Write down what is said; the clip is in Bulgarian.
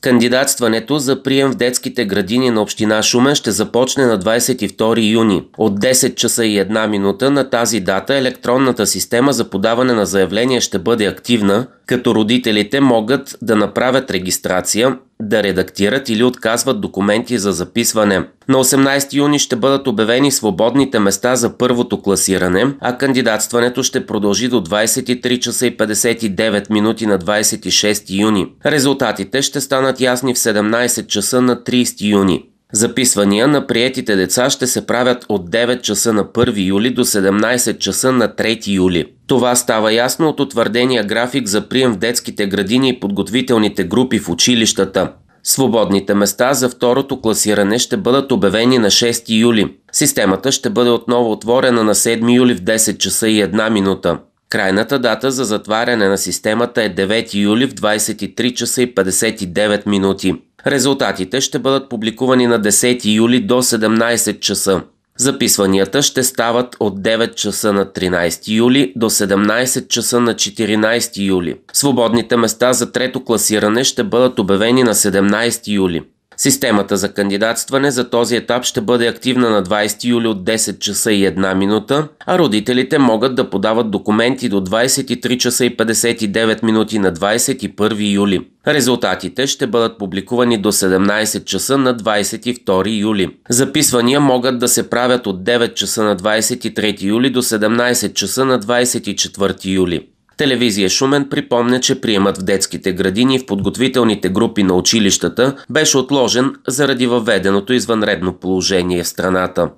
Кандидатстването за прием в детските градини на община Шумен ще започне на 22 юни. От 10 часа и 1 минута на тази дата електронната система за подаване на заявление ще бъде активна, като родителите могат да направят регистрация, да редактират или отказват документи за записване. На 18 юни ще бъдат обявени свободните места за първото класиране, а кандидатстването ще продължи до 23 часа и 59 минути на 26 юни. Резултатите ще станат ясни в 17 часа на 30 юни. Записвания на приетите деца ще се правят от 9 часа на 1 юли до 17 часа на 3 юли. Това става ясно от утвърдения график за прием в детските градини и подготвителните групи в училищата. Свободните места за второто класиране ще бъдат обявени на 6 юли. Системата ще бъде отново отворена на 7 юли в 10 часа и 1 минута. Крайната дата за затваряне на системата е 9 юли в 23 часа и 59 минути. Резултатите ще бъдат публикувани на 10 юли до 17 часа. Записванията ще стават от 9 часа на 13 юли до 17 часа на 14 юли. Свободните места за трето класиране ще бъдат обявени на 17 юли. Системата за кандидатстване за този етап ще бъде активна на 20 юли от 10 часа и 1 минута, а родителите могат да подават документи до 23 часа и 59 минути на 21 юли. Резултатите ще бъдат публикувани до 17 часа на 22 юли. Записвания могат да се правят от 9 часа на 23 юли до 17 часа на 24 юли. Телевизия Шумен припомня, че приемат в детските градини и в подготвителните групи на училищата беше отложен заради въведеното извънредно положение в страната.